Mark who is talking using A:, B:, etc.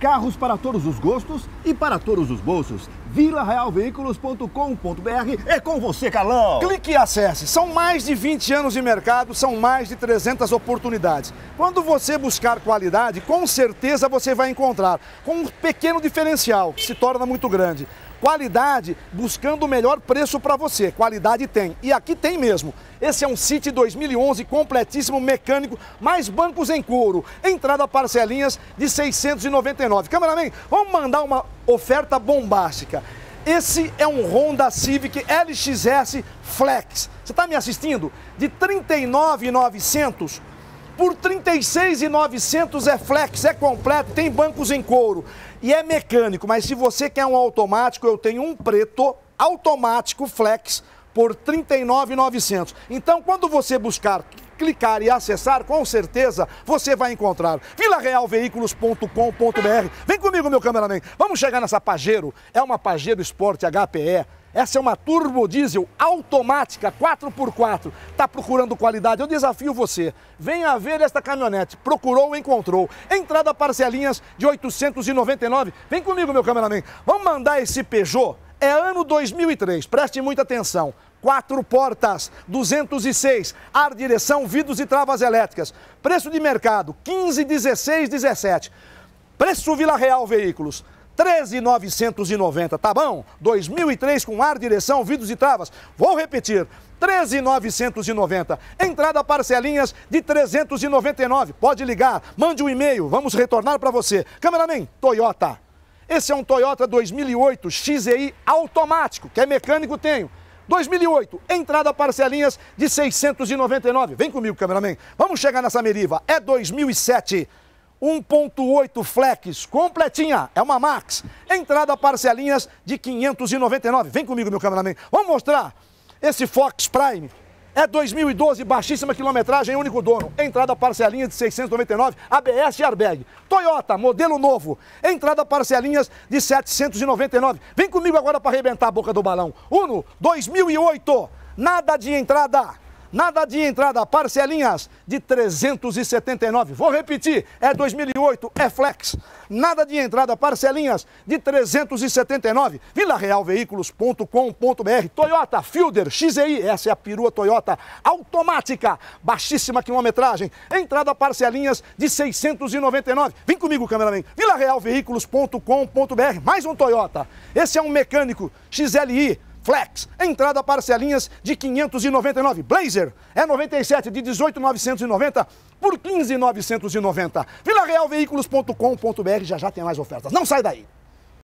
A: Carros para todos os gostos e para todos os bolsos vilarealveiculos.com.br. É com você, Calão! Clique e acesse. São mais de 20 anos de mercado, são mais de 300 oportunidades. Quando você buscar qualidade, com certeza você vai encontrar, com um pequeno diferencial, que se torna muito grande. Qualidade buscando o melhor preço para você. Qualidade tem. E aqui tem mesmo. Esse é um City 2011 completíssimo mecânico, mais bancos em couro. Entrada parcelinhas de 699. Cameraman, vamos mandar uma oferta bombástica. Esse é um Honda Civic LXS Flex. Você está me assistindo? De 39,900 por 36,900 é flex, é completo, tem bancos em couro e é mecânico. Mas se você quer um automático, eu tenho um preto automático flex por 39,900. Então, quando você buscar clicar e acessar, com certeza você vai encontrar. VilaRealVeículos.com.br. Vem comigo, meu cameraman. Vamos chegar nessa Pajero. É uma Pajero Sport HPE. Essa é uma turbo diesel automática 4x4. Tá procurando qualidade? Eu desafio você. Venha ver esta caminhonete. Procurou, encontrou. Entrada parcelinhas de 899. Vem comigo, meu cameraman. Vamos mandar esse Peugeot é ano 2003, preste muita atenção. Quatro portas, 206, ar, direção, vidros e travas elétricas. Preço de mercado, 15, 16, 17. Preço Vila Real Veículos, 13,990, tá bom? 2003 com ar, direção, vidros e travas. Vou repetir, 13,990. Entrada parcelinhas de 399. Pode ligar, mande um e-mail, vamos retornar para você. Cameraman, Toyota. Esse é um Toyota 2008 XEI automático, que é mecânico, tenho. 2008, entrada parcelinhas de 699. Vem comigo, cameraman. Vamos chegar nessa Meriva. É 2007. 1.8 flex, completinha, é uma Max. Entrada parcelinhas de 599. Vem comigo, meu cameraman. Vamos mostrar esse Fox Prime é 2012, baixíssima quilometragem, único dono. Entrada parcelinha de 699, ABS e Airbag. Toyota, modelo novo. Entrada parcelinhas de 799. Vem comigo agora para arrebentar a boca do balão. Uno, 2008. Nada de entrada. Nada de entrada, parcelinhas de 379. Vou repetir, é 2008, é flex. Nada de entrada, parcelinhas de 379. VilaRealVeículos.com.br. Toyota Fielder XEI, essa é a perua Toyota automática, baixíssima quilometragem. Entrada, parcelinhas de 699. Vem comigo, cameraman. VilaRealVeículos.com.br. Mais um Toyota. Esse é um mecânico XLI Flex. Entrada parcelinhas de 599. Blazer é 97 de 18,990 por 15,990. VilaRealVeículos.com.br já já tem mais ofertas. Não sai daí.